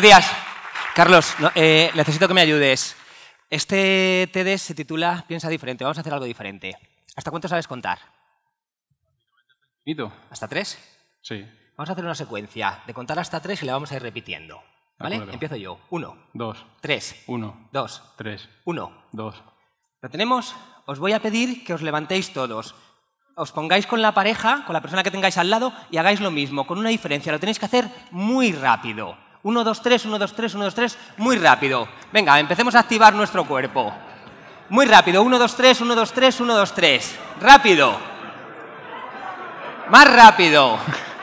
Buenos días. Carlos, eh, necesito que me ayudes. Este TED se titula Piensa diferente. Vamos a hacer algo diferente. ¿Hasta cuánto sabes contar? ¿Hasta tres? Sí. Vamos a hacer una secuencia de contar hasta tres y la vamos a ir repitiendo. ¿Vale? Empiezo yo. Uno. Dos. Tres. Uno. Dos. Tres. Uno. Dos. ¿Lo tenemos? Os voy a pedir que os levantéis todos. Os pongáis con la pareja, con la persona que tengáis al lado y hagáis lo mismo, con una diferencia. Lo tenéis que hacer muy rápido. 1, 2, 3, 1, 2, 3, 1, 2, 3, muy rápido. Venga, empecemos a activar nuestro cuerpo. Muy rápido, 1, 2, 3, 1, 2, 3, 1, 2, 3. Rápido. Más rápido.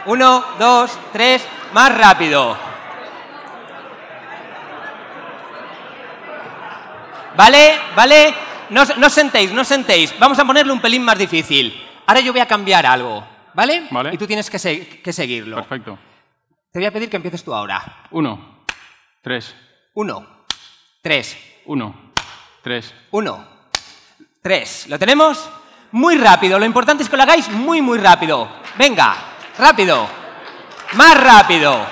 1, 2, 3, más rápido. ¿Vale? ¿Vale? No, no sentéis, no sentéis. Vamos a ponerle un pelín más difícil. Ahora yo voy a cambiar algo, ¿vale? Y tú tienes que, que seguirlo. Perfecto. Te voy a pedir que empieces tú ahora. Uno, tres. Uno, tres. Uno, tres. Uno, tres. ¿Lo tenemos? Muy rápido. Lo importante es que lo hagáis muy, muy rápido. Venga, rápido. Más rápido.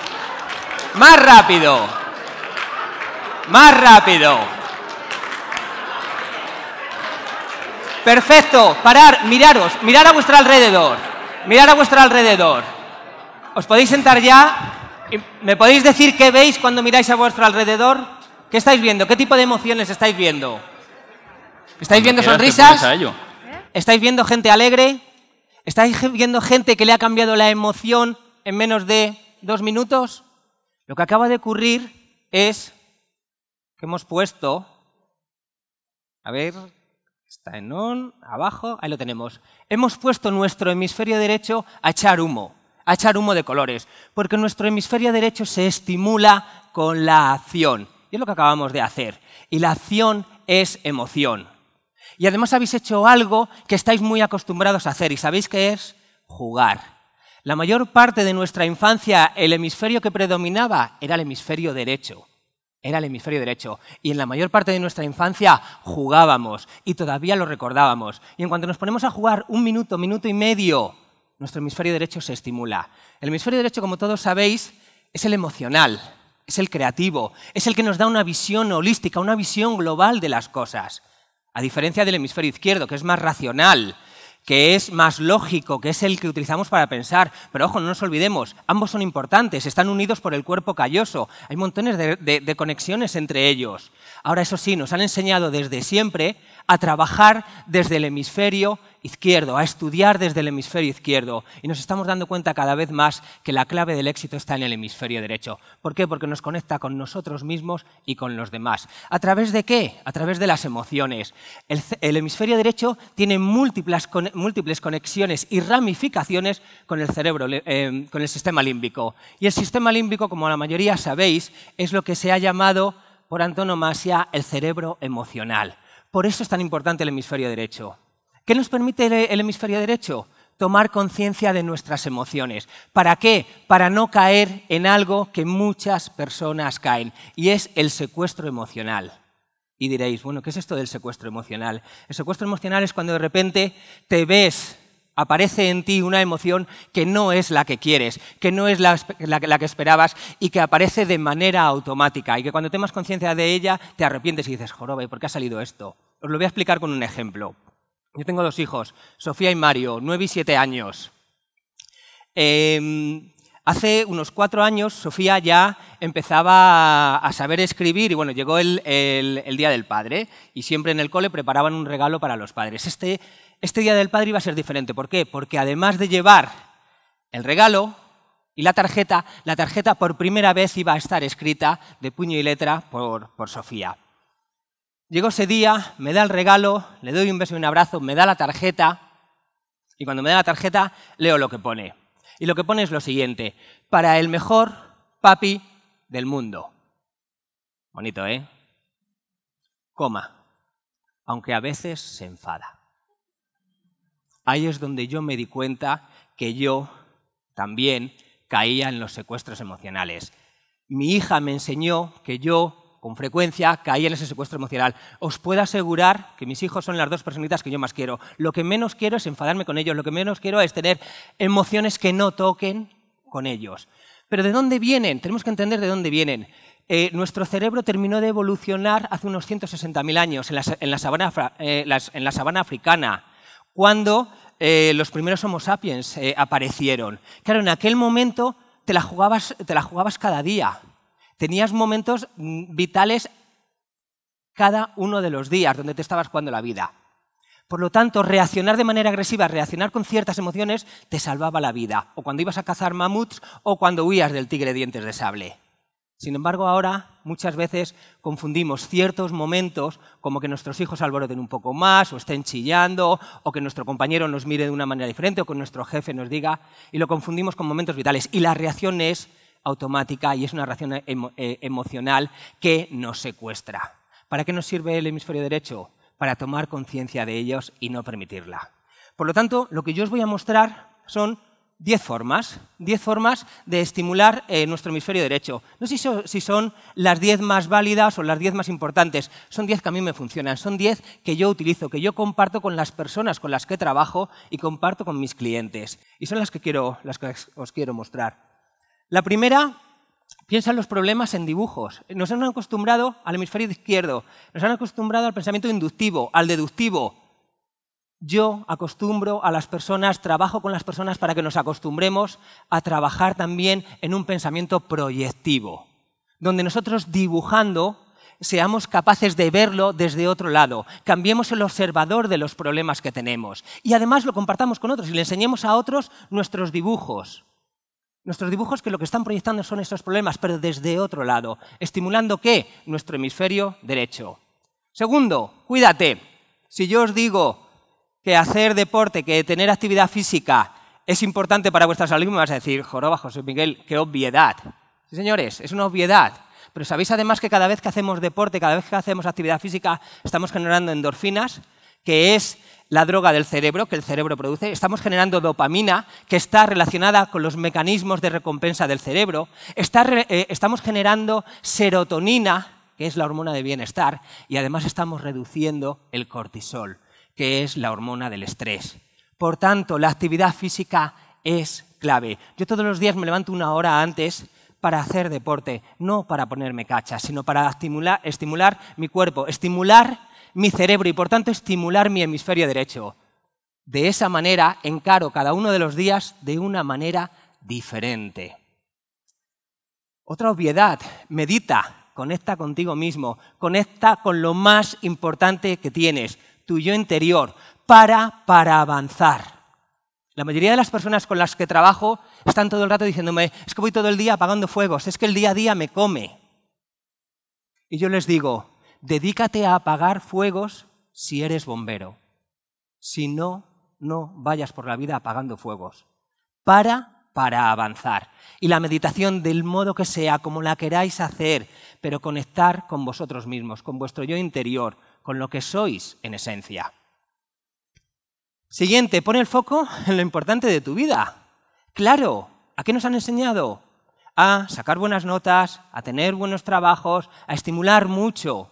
Más rápido. Más rápido. Perfecto. Parar, miraros, mirar a vuestro alrededor. Mirar a vuestro alrededor. ¿Os podéis sentar ya? ¿Me podéis decir qué veis cuando miráis a vuestro alrededor? ¿Qué estáis viendo? ¿Qué tipo de emociones estáis viendo? ¿Estáis viendo sonrisas? ¿Estáis viendo gente alegre? ¿Estáis viendo gente que le ha cambiado la emoción en menos de dos minutos? Lo que acaba de ocurrir es que hemos puesto, a ver, está en on, abajo, ahí lo tenemos, hemos puesto nuestro hemisferio derecho a echar humo a echar humo de colores, porque nuestro hemisferio derecho se estimula con la acción. Y es lo que acabamos de hacer. Y la acción es emoción. Y además habéis hecho algo que estáis muy acostumbrados a hacer y sabéis que es jugar. La mayor parte de nuestra infancia el hemisferio que predominaba era el hemisferio derecho. Era el hemisferio derecho. Y en la mayor parte de nuestra infancia jugábamos y todavía lo recordábamos. Y en cuanto nos ponemos a jugar un minuto, minuto y medio, nuestro hemisferio derecho se estimula. El hemisferio derecho, como todos sabéis, es el emocional, es el creativo, es el que nos da una visión holística, una visión global de las cosas. A diferencia del hemisferio izquierdo, que es más racional, que es más lógico, que es el que utilizamos para pensar. Pero ojo, no nos olvidemos, ambos son importantes, están unidos por el cuerpo calloso, hay montones de, conexiones entre ellos. Ahora, eso sí, nos han enseñado desde siempre a trabajar desde el hemisferio izquierdo, a estudiar desde el hemisferio izquierdo. Y nos estamos dando cuenta cada vez más que la clave del éxito está en el hemisferio derecho. ¿Por qué? Porque nos conecta con nosotros mismos y con los demás. ¿A través de qué? A través de las emociones. El, hemisferio derecho tiene múltiples, conexiones y ramificaciones con el cerebro, eh, con el sistema límbico. Y el sistema límbico, como la mayoría sabéis, es lo que se ha llamado por antonomasia el cerebro emocional. Por eso es tan importante el hemisferio derecho. ¿Qué nos permite el hemisferio derecho? Tomar conciencia de nuestras emociones. ¿Para qué? Para no caer en algo que muchas personas caen, y es el secuestro emocional. Y diréis, bueno, ¿qué es esto del secuestro emocional? El secuestro emocional es cuando de repente te ves aparece en ti una emoción que no es la que quieres, que no es la, que esperabas y que aparece de manera automática y que cuando tomas conciencia de ella te arrepientes y dices, joroba, ¿por qué ha salido esto? Os lo voy a explicar con un ejemplo. Yo tengo dos hijos, Sofía y Mario, nueve y siete años. Em, hace unos cuatro años Sofía ya empezaba a saber escribir y bueno, llegó el, el, Día del Padre y siempre en el cole preparaban un regalo para los padres. Este este Día del Padre iba a ser diferente. ¿Por qué? Porque además de llevar el regalo y la tarjeta, la tarjeta por primera vez iba a estar escrita de puño y letra por, por Sofía. Llegó ese día, me da el regalo, le doy un beso y un abrazo, me da la tarjeta y cuando me da la tarjeta leo lo que pone. Y lo que pone es lo siguiente, para el mejor papi del mundo. Bonito, ¿eh? Coma, aunque a veces se enfada ahí es donde yo me di cuenta que yo también caía en los secuestros emocionales. Mi hija me enseñó que yo, con frecuencia, caía en ese secuestro emocional. Os puedo asegurar que mis hijos son las dos personitas que yo más quiero. Lo que menos quiero es enfadarme con ellos, lo que menos quiero es tener emociones que no toquen con ellos. Pero ¿de dónde vienen? Tenemos que entender de dónde vienen. Eh, nuestro cerebro terminó de evolucionar hace unos 160.000 años eh, en la sabana africana cuando eh, los primeros Homo sapiens eh, aparecieron. Claro, en aquel momento te la, jugabas, te la jugabas cada día. Tenías momentos mm, vitales cada uno de los días donde te estabas jugando la vida. Por lo tanto, reaccionar de manera agresiva, reaccionar con ciertas emociones, te salvaba la vida. O cuando ibas a cazar mamuts o cuando huías del tigre dientes de sable. Sin embargo, ahora muchas veces confundimos ciertos momentos como que nuestros hijos alboroten un poco más, o estén chillando, o que nuestro compañero nos mire de una manera diferente, o que nuestro jefe nos diga, y lo confundimos con momentos vitales. Y la reacción es automática y es una reacción eh, emocional que nos secuestra. ¿Para qué nos sirve el hemisferio derecho? Para tomar conciencia de ellos y no permitirla. Por lo tanto, lo que yo os voy a mostrar son Diez formas, diez formas de estimular eh, nuestro hemisferio derecho. No sé si son, las diez más válidas o las diez más importantes, son diez que a mí me funcionan, son diez que yo utilizo, que yo comparto con las personas con las que trabajo y comparto con mis clientes. Y son las que, quiero, las que os quiero mostrar. La primera, piensa en los problemas en dibujos. Nos han acostumbrado al hemisferio izquierdo, nos han acostumbrado al pensamiento inductivo, al deductivo, yo acostumbro a las personas, trabajo con las personas para que nos acostumbremos a trabajar también en un pensamiento proyectivo, donde nosotros dibujando seamos capaces de verlo desde otro lado, cambiemos el observador de los problemas que tenemos y además lo compartamos con otros y le enseñemos a otros nuestros dibujos. Nuestros dibujos que lo que están proyectando son estos problemas, pero desde otro lado, estimulando qué? Nuestro hemisferio derecho. Segundo, cuídate. Si yo os digo, que hacer deporte, que tener actividad física es importante para vuestra salud, me vas a decir, joroba, José Miguel, qué obviedad. Sí, señores, es una obviedad. Pero sabéis además que cada vez que hacemos deporte, cada vez que hacemos actividad física, estamos generando endorfinas, que es la droga del cerebro que el cerebro produce, estamos generando dopamina que está relacionada con los mecanismos de recompensa del cerebro, eh, estamos generando serotonina, que es la hormona de bienestar, y además estamos reduciendo el cortisol que es la hormona del estrés. Por tanto, la actividad física es clave. Yo todos los días me levanto una hora antes para hacer deporte, no para ponerme cachas, sino para estimular, estimular mi cuerpo, estimular mi cerebro y por tanto estimular mi hemisferio derecho. De esa manera encaro cada uno de los días de una manera diferente. Otra obviedad, medita, conecta contigo mismo, conecta con lo más importante que tienes, tu yo interior, para, para avanzar. La mayoría de las personas con las que trabajo están todo el rato diciéndome, es que voy todo el día apagando fuegos, es que el día a día me come. Y yo les digo, dedícate a apagar fuegos si eres bombero. Si no, no vayas por la vida apagando fuegos. Para para avanzar. Y la meditación del modo que sea, como la queráis hacer, pero conectar con vosotros mismos, con vuestro yo interior, con lo que sois en esencia. Siguiente, pone el foco en lo importante de tu vida. Claro, ¿a qué nos han enseñado? A sacar buenas notas, a tener buenos trabajos, a estimular mucho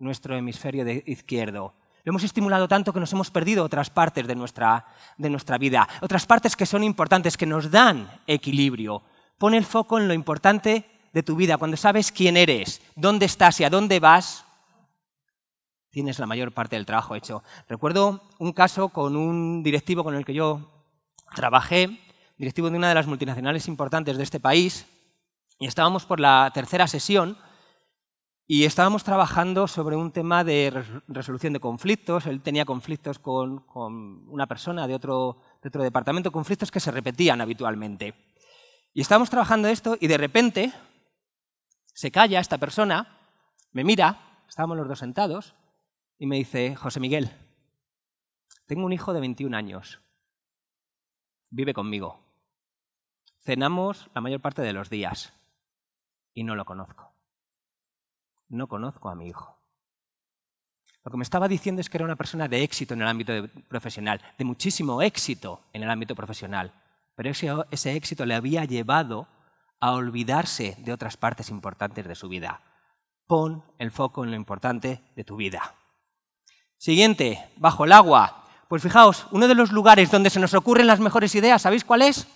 nuestro hemisferio izquierdo. Lo hemos estimulado tanto que nos hemos perdido otras partes de nuestra, de nuestra vida, otras partes que son importantes, que nos dan equilibrio. Pone el foco en lo importante de tu vida, cuando sabes quién eres, dónde estás y a dónde vas, tienes la mayor parte del trabajo hecho. Recuerdo un caso con un directivo con el que yo trabajé, directivo de una de las multinacionales importantes de este país, y estábamos por la tercera sesión y estábamos trabajando sobre un tema de resolución de conflictos. Él tenía conflictos con, una persona de otro, de otro departamento, conflictos que se repetían habitualmente. Y estábamos trabajando esto y de repente se calla esta persona, me mira, estábamos los dos sentados, y me dice, José Miguel, tengo un hijo de 21 años, vive conmigo, cenamos la mayor parte de los días y no lo conozco. No conozco a mi hijo. Lo que me estaba diciendo es que era una persona de éxito en el ámbito profesional, de muchísimo éxito en el ámbito profesional, pero ese, ese éxito le había llevado a olvidarse de otras partes importantes de su vida. Pon el foco en lo importante de tu vida. Siguiente, bajo el agua. Pues fijaos, uno de los lugares donde se nos ocurren las mejores ideas, ¿sabéis cuál es?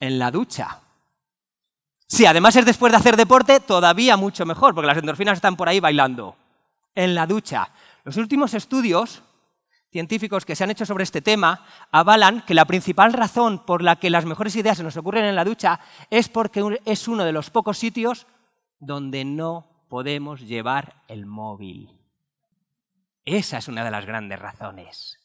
En la ducha. Si además es después de hacer deporte, todavía mucho mejor, porque las endorfinas están por ahí bailando. En la ducha. Los últimos estudios científicos que se han hecho sobre este tema avalan que la principal razón por la que las mejores ideas se nos ocurren en la ducha es porque es uno de los pocos sitios donde no podemos llevar el móvil. Esa es una de las grandes razones.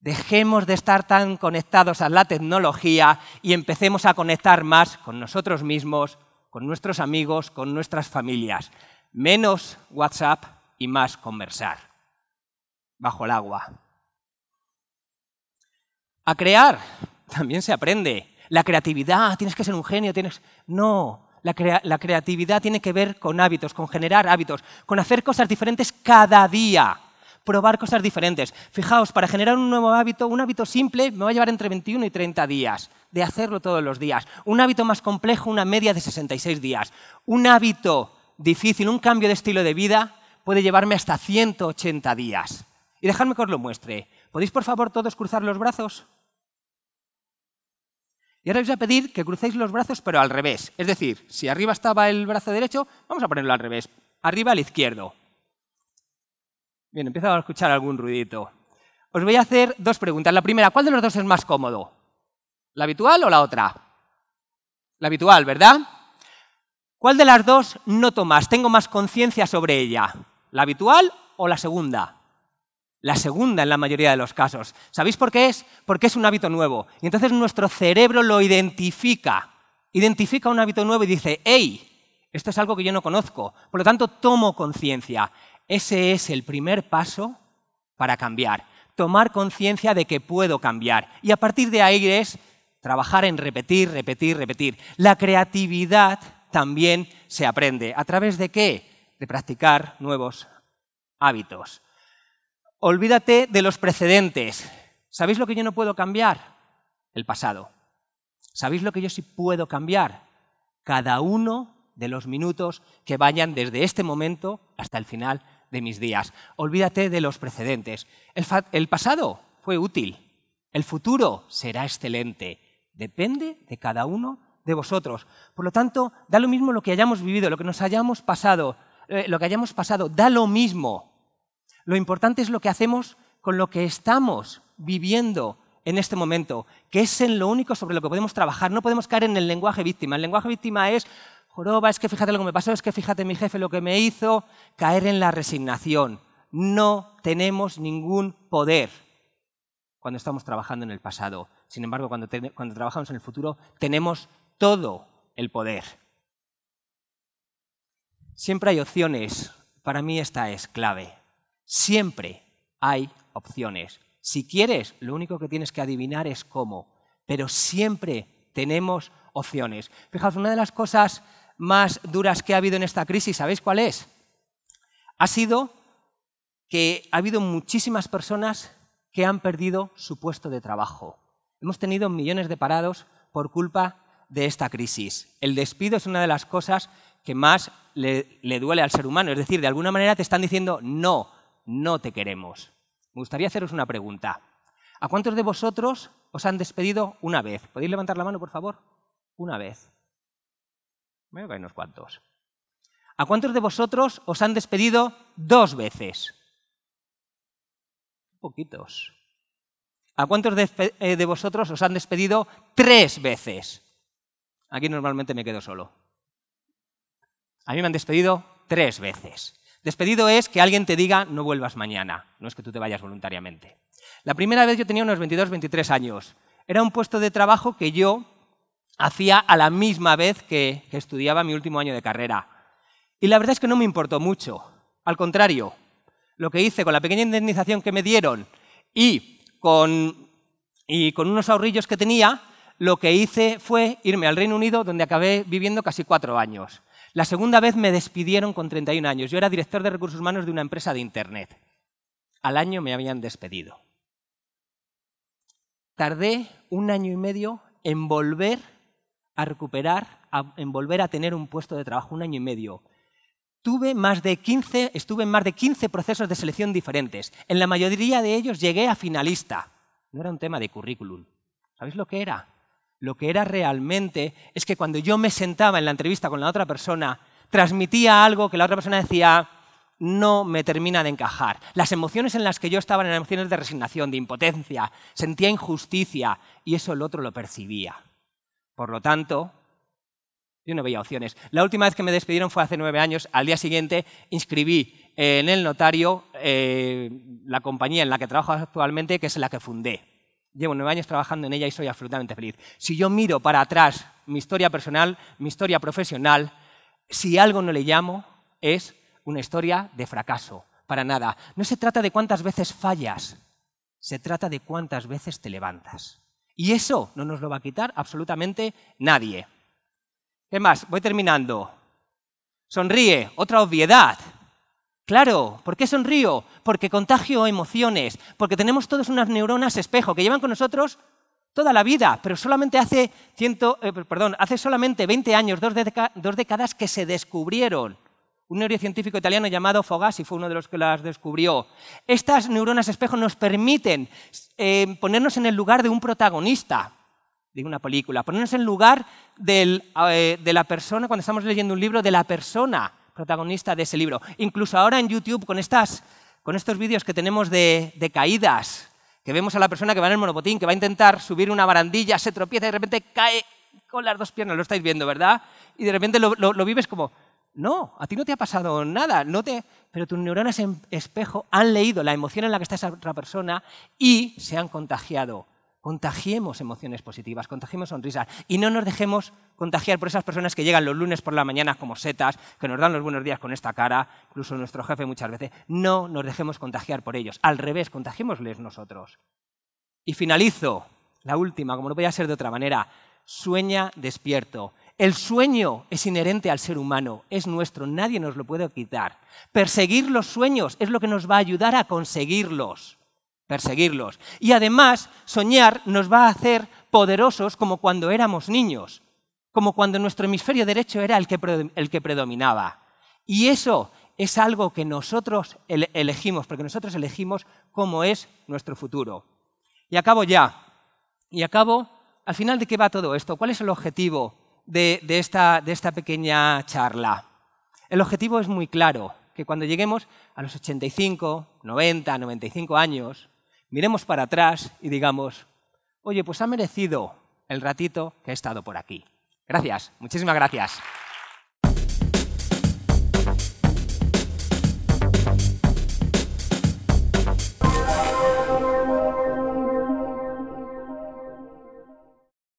Dejemos de estar tan conectados a la tecnología y empecemos a conectar más con nosotros mismos, con nuestros amigos, con nuestras familias. Menos WhatsApp y más conversar. Bajo el agua. A crear también se aprende. La creatividad, tienes que ser un genio, tienes... No, la, la creatividad tiene que ver con hábitos, con generar hábitos, con hacer cosas diferentes cada día probar cosas diferentes. Fijaos, para generar un nuevo hábito, un hábito simple me va a llevar entre 21 y 30 días de hacerlo todos los días. Un hábito más complejo, una media de 66 días. Un hábito difícil, un cambio de estilo de vida puede llevarme hasta 180 días. Y dejadme que os lo muestre. ¿Podéis, por favor, todos cruzar los brazos? Y ahora os a pedir que crucéis los brazos, pero al revés. Es decir, si arriba estaba el brazo derecho, vamos a ponerlo al revés. Arriba al izquierdo. Bien, empiezo a escuchar algún ruidito. Os voy a hacer dos preguntas. La primera, ¿cuál de los dos es más cómodo? ¿La habitual o la otra? La habitual, ¿verdad? ¿Cuál de las dos no tomas? Tengo más conciencia sobre ella. ¿La habitual o la segunda? La segunda en la mayoría de los casos. ¿Sabéis por qué es? Porque es un hábito nuevo. Y entonces nuestro cerebro lo identifica. Identifica un hábito nuevo y dice, hey, esto es algo que yo no conozco. Por lo tanto, tomo conciencia. Ese es el primer paso para cambiar. Tomar conciencia de que puedo cambiar. Y a partir de ahí es trabajar en repetir, repetir, repetir. La creatividad también se aprende. ¿A través de qué? De practicar nuevos hábitos. Olvídate de los precedentes. ¿Sabéis lo que yo no puedo cambiar? El pasado. ¿Sabéis lo que yo sí puedo cambiar? Cada uno de los minutos que vayan desde este momento hasta el final de mis días. Olvídate de los precedentes. El, pasado fue útil. El futuro será excelente. Depende de cada uno de vosotros. Por lo tanto, da lo mismo lo que hayamos vivido, lo que nos hayamos pasado, eh, lo que hayamos pasado, da lo mismo. Lo importante es lo que hacemos con lo que estamos viviendo en este momento, que es en lo único sobre lo que podemos trabajar. No podemos caer en el lenguaje víctima. El lenguaje víctima es joroba, es que fíjate lo que me pasó, es que fíjate mi jefe lo que me hizo, caer en la resignación. No tenemos ningún poder cuando estamos trabajando en el pasado. Sin embargo, cuando, cuando trabajamos en el futuro, tenemos todo el poder. Siempre hay opciones. Para mí esta es clave. Siempre hay opciones. Si quieres, lo único que tienes que adivinar es cómo. Pero siempre tenemos opciones. Fijaos, una de las cosas más duras que ha habido en esta crisis, ¿sabéis cuál es? Ha sido que ha habido muchísimas personas que han perdido su puesto de trabajo. Hemos tenido millones de parados por culpa de esta crisis. El despido es una de las cosas que más le, duele al ser humano. Es decir, de alguna manera te están diciendo, no, no te queremos. Me gustaría haceros una pregunta. ¿A cuántos de vosotros os han despedido una vez? ¿Podéis levantar la mano, por favor? Una vez unos cuantos. ¿A cuántos de vosotros os han despedido dos veces? Poquitos. ¿A cuántos de, eh, de vosotros os han despedido tres veces? Aquí normalmente me quedo solo. A mí me han despedido tres veces. Despedido es que alguien te diga no vuelvas mañana, no es que tú te vayas voluntariamente. La primera vez yo tenía unos 22, 23 años. Era un puesto de trabajo que yo hacía a la misma vez que, estudiaba mi último año de carrera. Y la verdad es que no me importó mucho. Al contrario, lo que hice con la pequeña indemnización que me dieron y con, y con unos ahorrillos que tenía, lo que hice fue irme al Reino Unido, donde acabé viviendo casi cuatro años. La segunda vez me despidieron con 31 años. Yo era director de recursos humanos de una empresa de Internet. Al año me habían despedido. Tardé un año y medio en volver a recuperar, a, volver a tener un puesto de trabajo un año y medio. Tuve más de estuve en más de 15 procesos de selección diferentes. En la mayoría de ellos llegué a finalista. No era un tema de currículum. ¿Sabéis lo que era? Lo que era realmente es que cuando yo me sentaba en la entrevista con la otra persona, transmitía algo que la otra persona decía, no me termina de encajar. Las emociones en las que yo estaba eran emociones de resignación, de impotencia, sentía injusticia y eso el otro lo percibía. Por lo tanto, yo no veía opciones. La última vez que me despidieron fue hace nueve años. Al día siguiente inscribí en el notario eh, la compañía en la que trabajo actualmente, que es la que fundé. Llevo nueve años trabajando en ella y soy absolutamente feliz. Si yo miro para atrás mi historia personal, mi historia profesional, si algo no le llamo, es una historia de fracaso. Para nada. No se trata de cuántas veces fallas, se trata de cuántas veces te levantas. Y eso no nos lo va a quitar absolutamente nadie. ¿Qué más? Voy terminando. Sonríe, otra obviedad. Claro, ¿por qué sonrío? Porque contagio emociones, porque tenemos todos unas neuronas espejo que llevan con nosotros toda la vida, pero solamente hace, ciento, eh, perdón, hace solamente 20 años, dos décadas que se descubrieron un neurocientífico italiano llamado Fogassi fue uno de los que las descubrió. Estas neuronas espejo nos permiten eh, ponernos en el lugar de un protagonista de una película, ponernos en el lugar eh, de la persona, cuando estamos leyendo un libro, de la persona protagonista de ese libro. Incluso ahora en YouTube, con, con estos vídeos que tenemos de, caídas, que vemos a la persona que va en el monopotín, que va a intentar subir una barandilla, se tropieza y de repente cae con las dos piernas, lo estáis viendo, ¿verdad? Y de repente lo vives como, no, a ti no te ha pasado nada, no te... pero tus neuronas en espejo han leído la emoción en la que está esa otra persona y se han contagiado. Contagiemos emociones positivas, contagiemos sonrisas y no nos dejemos contagiar por esas personas que llegan los lunes por la mañana como setas, que nos dan los buenos días con esta cara, incluso nuestro jefe muchas veces. No nos dejemos contagiar por ellos, al revés, contagiémosles nosotros. Y finalizo, la última, como no podía ser de otra manera, sueña despierto. El sueño es inherente al ser humano, es nuestro, nadie nos lo puede quitar. Perseguir los sueños es lo que nos va a ayudar a conseguirlos, perseguirlos. Y además, soñar nos va a hacer poderosos como cuando éramos niños, como cuando nuestro hemisferio derecho era el que, predominaba. Y eso es algo que nosotros elegimos, porque nosotros elegimos cómo es nuestro futuro. Y acabo ya. Y acabo, al final de qué va todo esto, cuál es el objetivo de, esta, esta pequeña charla. El objetivo es muy claro, que cuando lleguemos a los 85, 90, 95 años, miremos para atrás y digamos, oye, pues ha merecido el ratito que he estado por aquí. Gracias, muchísimas gracias.